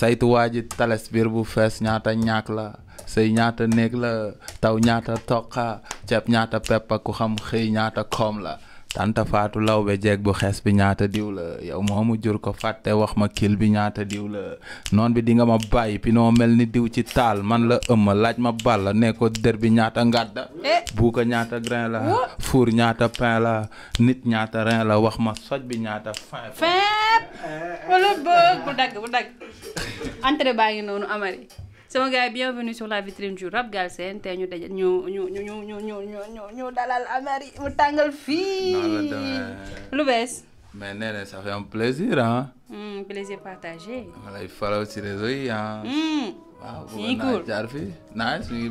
saytu waa ji tales biir bu fees ñaata ñaak la sëy ñaata néeg la taw ñaata toqa ceeb ñaata peppa ku xam xëy ñaata koom la tanta faatu law be jeeg bu xees bi ñaata diw la yow moomu jur ko fàtte wax ma kil bi ñaata diw la noon bi dinga ma bàyyi pinoo mel ni diw ci taal man la ëmma laaj ma balla ne ko dër bi ñaata ngàdda eh. buuka ñaata grain la fuur ñaata pain la nit ñaata rein la wax ma soj bi ñaata fin eh, eh. wala bëgg bu dagg bu dagg entrée gars bienvenue sur la vitrine du rap Galsen ñu daje ñu ñu ñu ñu ñu dalal Amary mu tangal fi lu mais ça fait un plaisir hein. hmm, plaisir partagé. ci hein. hmm. nice.